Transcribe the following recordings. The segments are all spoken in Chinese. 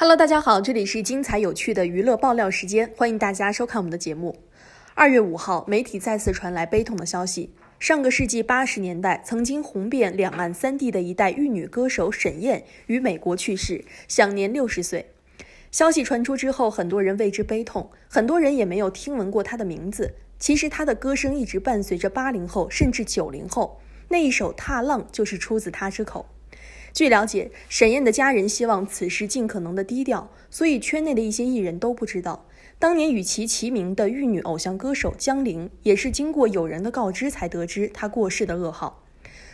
Hello，大家好，这里是精彩有趣的娱乐爆料时间，欢迎大家收看我们的节目。二月五号，媒体再次传来悲痛的消息：上个世纪八十年代，曾经红遍两岸三地的一代玉女歌手沈燕于美国去世，享年六十岁。消息传出之后，很多人为之悲痛，很多人也没有听闻过她的名字。其实，她的歌声一直伴随着八零后，甚至九零后。那一首《踏浪》就是出自她之口。据了解，沈燕的家人希望此事尽可能的低调，所以圈内的一些艺人都不知道。当年与其齐名的玉女偶像歌手江玲，也是经过友人的告知才得知她过世的噩耗。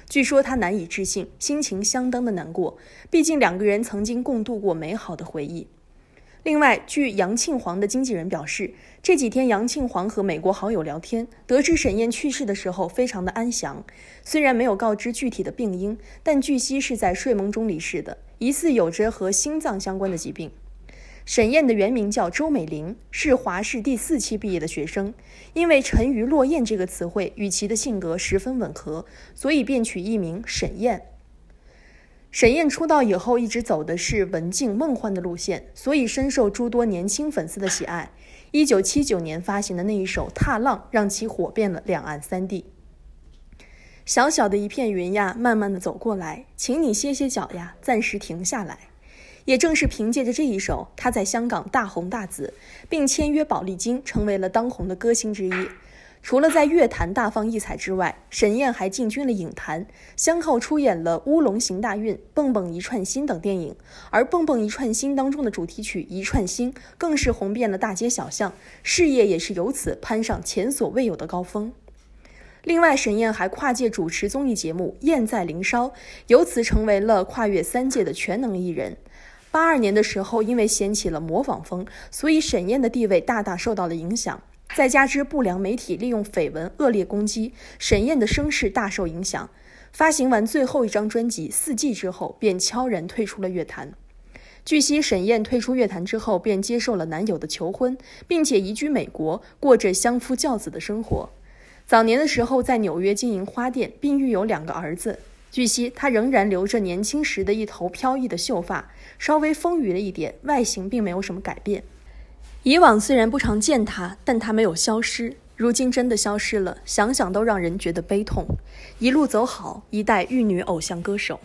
据说她难以置信，心情相当的难过，毕竟两个人曾经共度过美好的回忆。另外，据杨庆煌的经纪人表示，这几天杨庆煌和美国好友聊天，得知沈燕去世的时候非常的安详，虽然没有告知具体的病因，但据悉是在睡梦中离世的，疑似有着和心脏相关的疾病。沈燕的原名叫周美玲，是华氏第四期毕业的学生，因为“沉鱼落雁”这个词汇与其的性格十分吻合，所以便取艺名沈燕沈燕出道以后一直走的是文静梦幻的路线，所以深受诸多年轻粉丝的喜爱。一九七九年发行的那一首《踏浪》，让其火遍了两岸三地。小小的一片云呀，慢慢的走过来，请你歇歇脚呀，暂时停下来。也正是凭借着这一首，她在香港大红大紫，并签约宝丽金，成为了当红的歌星之一。除了在乐坛大放异彩之外，沈雁还进军了影坛，先后出演了《乌龙行大运》《蹦蹦一串心》等电影，而《蹦蹦一串心》当中的主题曲《一串心》更是红遍了大街小巷，事业也是由此攀上前所未有的高峰。另外，沈雁还跨界主持综艺节目《雁在林梢》，由此成为了跨越三界的全能艺人。八二年的时候，因为掀起了模仿风，所以沈雁的地位大大受到了影响。再加之不良媒体利用绯闻恶劣攻击，沈燕的声势大受影响。发行完最后一张专辑《四季》之后，便悄然退出了乐坛。据悉，沈燕退出乐坛之后，便接受了男友的求婚，并且移居美国，过着相夫教子的生活。早年的时候，在纽约经营花店，并育有两个儿子。据悉，她仍然留着年轻时的一头飘逸的秀发，稍微丰腴了一点，外形并没有什么改变。以往虽然不常见他，但他没有消失。如今真的消失了，想想都让人觉得悲痛。一路走好，一代玉女偶像歌手。